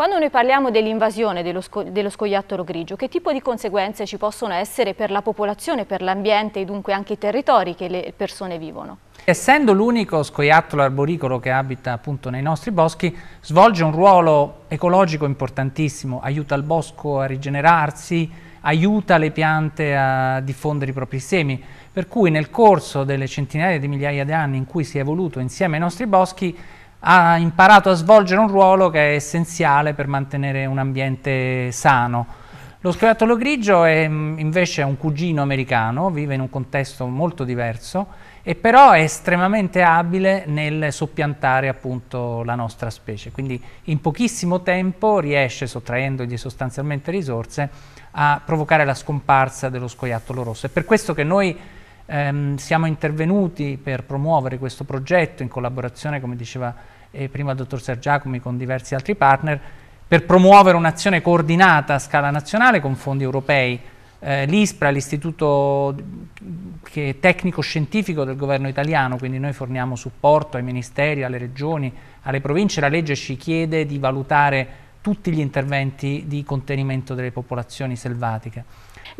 Quando noi parliamo dell'invasione dello, sco dello, scoiattolo grigio, che tipo di conseguenze ci possono essere per la popolazione, per l'ambiente e dunque anche i territori che le persone vivono? Essendo l'unico scoiattolo arboricolo che abita appunto nei nostri boschi, svolge un ruolo ecologico importantissimo, aiuta il bosco a rigenerarsi, aiuta le piante a diffondere i propri semi, per cui nel corso delle centinaia di migliaia di anni in cui si è evoluto insieme ai nostri boschi ha imparato a svolgere un ruolo che è essenziale per mantenere un ambiente sano. Lo scoiattolo grigio è mm, invece un cugino americano, vive in un contesto molto diverso e però è estremamente abile nel soppiantare appunto la nostra specie, quindi in pochissimo tempo riesce, sottraendogli sostanzialmente risorse, a provocare la scomparsa dello scoiattolo rosso. È per questo che noi Ehm, siamo intervenuti per promuovere questo progetto in collaborazione, come diceva eh, prima il dottor Sergiacomi, con diversi altri partner, per promuovere un'azione coordinata a scala nazionale con fondi europei. Eh, L'ISPRA, l'istituto tecnico-scientifico del governo italiano, quindi noi forniamo supporto ai ministeri, alle regioni, alle province, la legge ci chiede di valutare tutti gli interventi di contenimento delle popolazioni selvatiche.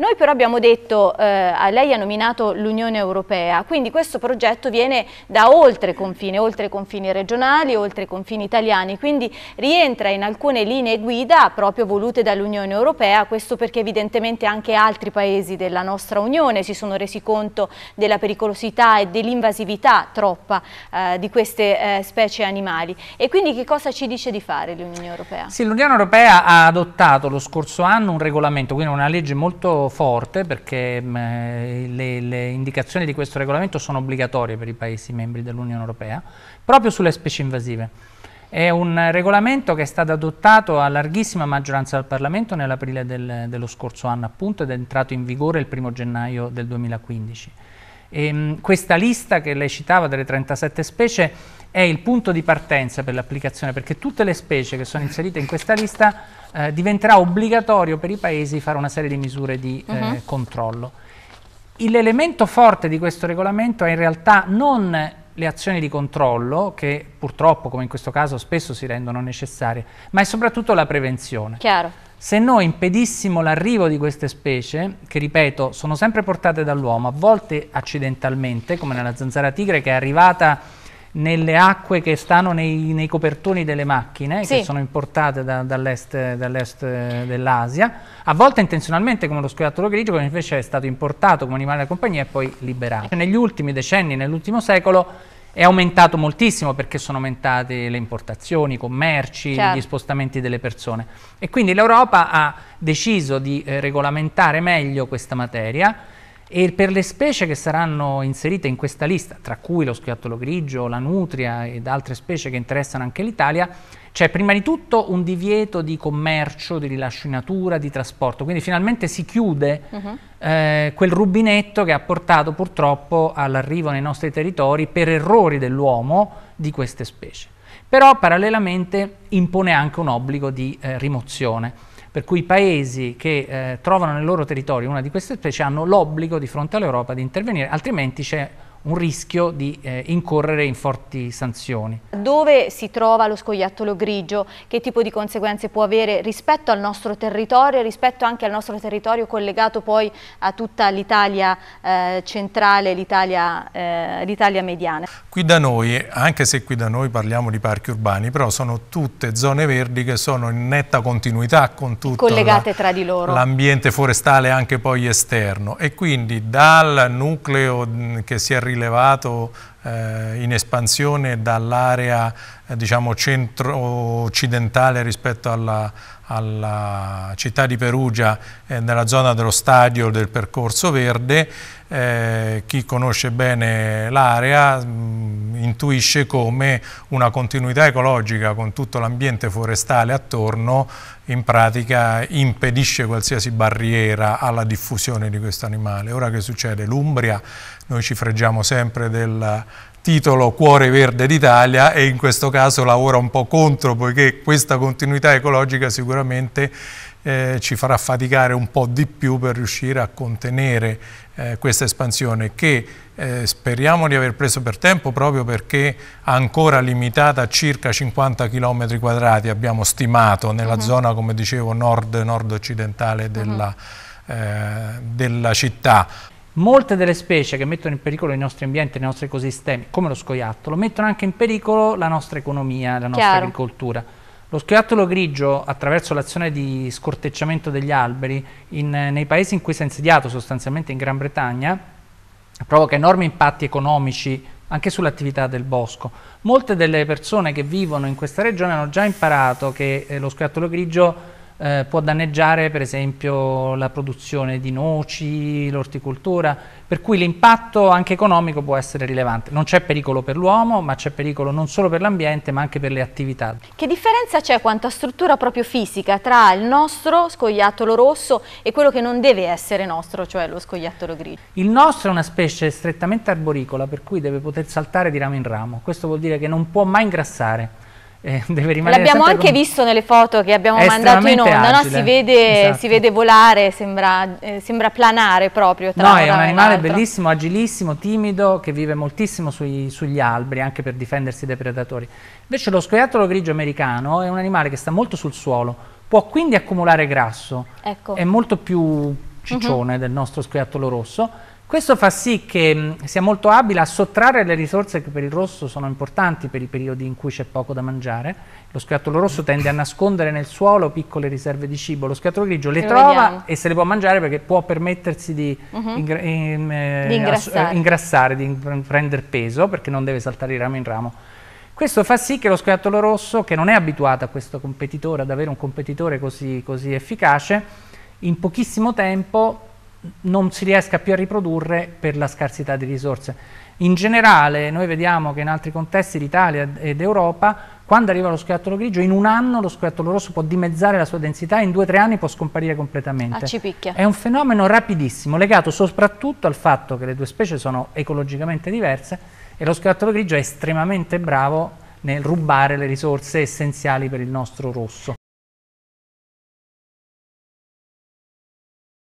Noi però abbiamo detto, eh, lei ha nominato l'Unione Europea, quindi questo progetto viene da oltre confine, oltre confini regionali, oltre confini italiani, quindi rientra in alcune linee guida proprio volute dall'Unione Europea, questo perché evidentemente anche altri paesi della nostra Unione si sono resi conto della pericolosità e dell'invasività troppa eh, di queste eh, specie animali. E quindi che cosa ci dice di fare l'Unione Europea? Sì, l'Unione Europea ha adottato lo scorso anno un regolamento, quindi una legge molto forte perché mh, mm, eh, le, le, indicazioni di questo regolamento sono obbligatorie per i Paesi membri dell'Unione Europea, proprio sulle specie invasive. È un regolamento che è stato adottato a larghissima maggioranza dal Parlamento nell'aprile del, dello scorso anno appunto ed è entrato in vigore il 1 gennaio del 2015. E, ehm, questa lista che lei citava delle 37 specie è il punto di partenza per l'applicazione perché tutte le specie che sono inserite in questa lista eh, diventerà obbligatorio per i paesi fare una serie di misure di uh eh, -huh. Mhm. controllo. L'elemento forte di questo regolamento è in realtà non le azioni di controllo che purtroppo come in questo caso spesso si rendono necessarie ma è soprattutto la prevenzione. Chiaro. Se noi impedissimo l'arrivo di queste specie, che ripeto sono sempre portate dall'uomo, a volte accidentalmente, come nella zanzara tigre che è arrivata nelle acque che stanno nei, nei copertoni delle macchine sì. che sono importate da, dall'est, dall eh, dell'Asia, a volte intenzionalmente come lo scoiattolo grigio che invece è stato importato come animale da compagnia e poi liberato. Negli ultimi decenni, nell'ultimo secolo, è aumentato moltissimo perché sono aumentate le importazioni, i commerci, certo. gli spostamenti delle persone. E quindi l'Europa ha deciso di eh, regolamentare meglio questa materia e per le specie che saranno inserite in questa lista, tra cui lo schiattolo grigio, la nutria ed altre specie che interessano anche l'Italia, c'è prima di tutto un divieto di commercio, di rilascio in natura, di trasporto, quindi finalmente si chiude uh mhm. -huh. eh, quel rubinetto che ha portato purtroppo all'arrivo nei nostri territori per errori dell'uomo di queste specie. Però parallelamente impone anche un obbligo di eh, rimozione per cui i paesi che eh, trovano nel loro territorio una di queste specie hanno l'obbligo di fronte all'Europa di intervenire, altrimenti c'è un rischio di eh, incorrere in forti sanzioni. Dove si trova lo scoiattolo grigio? Che tipo di conseguenze può avere rispetto al nostro territorio, e rispetto anche al nostro territorio collegato poi a tutta l'Italia eh, centrale, l'Italia eh, mediana? Qui da noi, anche se qui da noi parliamo di parchi urbani, però sono tutte zone verdi che sono in netta continuità con tutto l'ambiente forestale anche poi esterno e quindi dal nucleo mm, che si arriva rilevato eh, in espansione dall'area eh, diciamo centro-occidentale rispetto alla, alla, città di Perugia eh, nella zona dello stadio del percorso verde. Eh, chi conosce bene l'area mm, intuisce come una continuità ecologica con tutto l'ambiente forestale attorno in pratica impedisce qualsiasi barriera alla diffusione di questo animale. Ora che succede? L'Umbria, noi ci freggiamo sempre del titolo Cuore Verde d'Italia e in questo caso lavora un po' contro poiché questa continuità ecologica sicuramente eh, ci farà faticare un po' di più per riuscire a contenere eh, questa espansione che eh, speriamo di aver preso per tempo proprio perché ancora limitata a circa 50 km quadrati abbiamo stimato nella uh mhm. -huh. zona come dicevo nord-nord occidentale della, uh mhm. eh, -huh. della città. Molte delle specie che mettono in pericolo i nostri ambienti, i nostri ecosistemi, come lo scoiattolo, mettono anche in pericolo la nostra economia, la nostra Chiaro. agricoltura. Lo scoiattolo grigio, attraverso l'azione di scortecciamento degli alberi, in, nei paesi in cui si è insediato, sostanzialmente in Gran Bretagna, provoca enormi impatti economici anche sull'attività del bosco. Molte delle persone che vivono in questa regione hanno già imparato che eh, lo scoiattolo grigio eh, può danneggiare per esempio la produzione di noci, l'orticoltura, per cui l'impatto anche economico può essere rilevante. Non c'è pericolo per l'uomo, ma c'è pericolo non solo per l'ambiente, ma anche per le attività. Che differenza c'è quanto a struttura proprio fisica tra il nostro scoiattolo rosso e quello che non deve essere nostro, cioè lo scoiattolo grigio? Il nostro è una specie strettamente arboricola, per cui deve poter saltare di ramo in ramo. Questo vuol dire che non può mai ingrassare eh, deve rimanere L'abbiamo anche con... visto nelle foto che abbiamo mandato in onda, no? si, vede, esatto. si, vede, volare, sembra, eh, sembra planare proprio. no, è un animale bellissimo, agilissimo, timido, che vive moltissimo sui, sugli alberi, anche per difendersi dai predatori. Invece lo scoiattolo grigio americano è un animale che sta molto sul suolo, può quindi accumulare grasso, ecco. è molto più mhm. ciccione uh -huh. del nostro scoiattolo rosso, questo fa sì che mh, mm, sia molto abile a sottrarre le risorse che per il rosso sono importanti per i periodi in cui c'è poco da mangiare. Lo scoiattolo rosso tende a nascondere nel suolo piccole riserve di cibo, lo scoiattolo grigio le, le trova vediamo. e se le può mangiare perché può permettersi di, uh mhm. -huh. ingra in, ehm, eh, di ingrassare. ingrassare. di prendere peso perché non deve saltare di ramo in ramo. Questo fa sì che lo scoiattolo rosso, che non è abituato a questo competitore, ad avere un competitore così, così efficace, in pochissimo tempo non si riesca più a riprodurre per la scarsità di risorse. In generale noi vediamo che in altri contesti l'Italia ed Europa, quando arriva lo scoiattolo grigio, in un anno lo scoiattolo rosso può dimezzare la sua densità e in due o tre anni può scomparire completamente. Ah, è un fenomeno rapidissimo, legato soprattutto al fatto che le due specie sono ecologicamente diverse e lo scoiattolo grigio è estremamente bravo nel rubare le risorse essenziali per il nostro rosso.